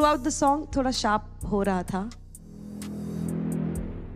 through throughout the song थोड़ा sharp हो रहा था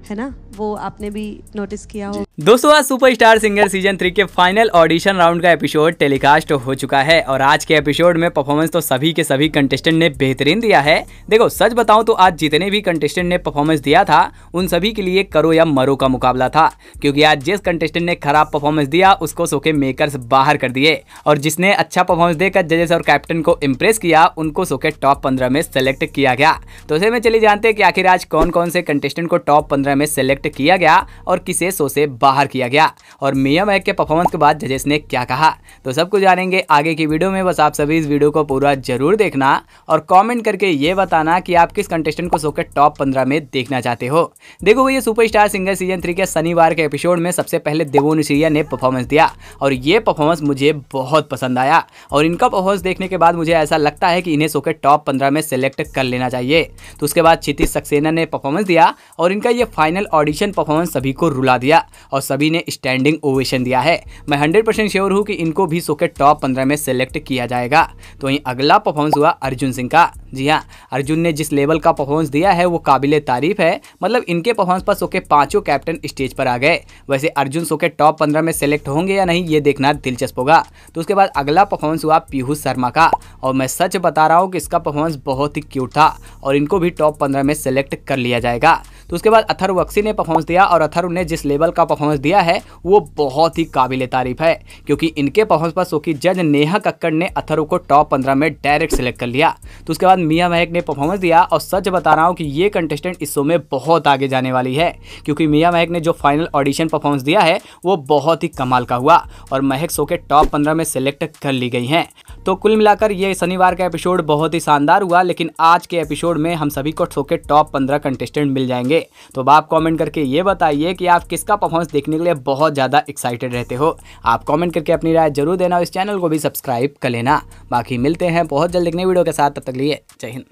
है ना वो आपने भी नोटिस किया हो दोस्तों आज सुपरस्टार सिंगर सीजन थ्री के फाइनल ऑडिशन राउंड का एपिसोड टेलीकास्ट हो चुका है और आज के एपिसोड में परफॉर्मेंस तो सभी के सभी कंटेस्टेंट ने बेहतरीन दिया है देखो सच बताऊं तो आज जितने भी कंटेस्टेंट ने परफॉर्मेंस दिया था उन सभी के लिए करो या मरो का मुकाबला था क्योंकि आज जिस कंटेस्टेंट ने खराब परफॉर्मेंस दिया उसको सोके मेकर्स बाहर कर दिए और जिसने अच्छा परफॉर्मेंस देकर जजेस और कैप्टन को इम्प्रेस किया उनको सोके टॉप पंद्रह में सेलेक्ट किया गया तो इसे में चले जानते कि आखिर आज कौन कौन से कंटेस्टेंट को टॉप पंद्रह में सेलेक्ट सेलेक्ट किया गया और किसे शो से बाहर किया गया और मियाम एक के परफॉर्मेंस के बाद जजेस ने क्या कहा तो सब कुछ जानेंगे आगे की वीडियो में बस आप सभी इस वीडियो को पूरा जरूर देखना और कॉमेंट करके ये बताना कि आप किस कंटेस्टेंट को शो के टॉप पंद्रह में देखना चाहते हो देखो ये सुपरस्टार सिंगर सीजन थ्री के शनिवार के एपिसोड में सबसे पहले देवोन सिरिया ने परफॉर्मेंस दिया और ये परफॉर्मेंस मुझे बहुत पसंद आया और इनका परफॉर्मेंस देखने के बाद मुझे ऐसा लगता है कि इन्हें शो के टॉप पंद्रह में सेलेक्ट कर लेना चाहिए तो उसके बाद क्षितिज सक्सेना ने परफॉर्मेंस दिया और इनका ये फाइनल ऑडिशन कॉम्पिटिशन परफॉर्मेंस सभी को रुला दिया और सभी ने स्टैंडिंग ओवेशन दिया है मैं हंड्रेड परसेंट श्योर हूँ कि इनको भी सो के टॉप पंद्रह में सेलेक्ट किया जाएगा तो वहीं अगला परफॉर्मेंस हुआ अर्जुन सिंह का जी हाँ अर्जुन ने जिस लेवल का परफॉर्मेंस दिया है वो काबिल तारीफ है मतलब इनके परफॉर्मेंस पर सो के पाँचों कैप्टन स्टेज पर आ गए वैसे अर्जुन सो के टॉप पंद्रह में सेलेक्ट होंगे या नहीं ये देखना दिलचस्प होगा तो उसके बाद अगला परफॉर्मेंस हुआ पीहू शर्मा का और मैं सच बता रहा हूँ कि इसका परफॉर्मेंस बहुत ही क्यूट था और इनको भी टॉप पंद्रह में सेलेक्ट कर लिया जाएगा तो उसके बाद अथर बख्शी ने परफॉर्मेंस दिया और अथर ने जिस लेवल का परफॉर्मेंस दिया है वो बहुत ही काबिल तारीफ है क्योंकि इनके परफॉर्मेंस पर सोकी जज नेहा कक्कड़ ने अथर को टॉप पंद्रह में डायरेक्ट सेलेक्ट कर लिया तो उसके बाद मियाँ महक ने परफॉर्मेंस दिया और सच बता रहा हूँ कि ये कंटेस्टेंट इस शो में बहुत आगे जाने वाली है क्योंकि मियाँ महक ने जो फाइनल ऑडिशन परफॉर्मेंस दिया है वो बहुत ही कमाल का हुआ और महक शो के टॉप पंद्रह में सेलेक्ट कर ली गई हैं तो कुल मिलाकर ये शनिवार का एपिसोड बहुत ही शानदार हुआ लेकिन आज के एपिसोड में हम सभी को शो के टॉप पंद्रह कंटेस्टेंट मिल जाएंगे होंगे तो आप कमेंट करके ये बताइए कि आप किसका परफॉर्मेंस देखने के लिए बहुत ज़्यादा एक्साइटेड रहते हो आप कमेंट करके अपनी राय जरूर देना और इस चैनल को भी सब्सक्राइब कर लेना बाकी मिलते हैं बहुत जल्द देखने वीडियो के साथ तब तक लिए जय हिंद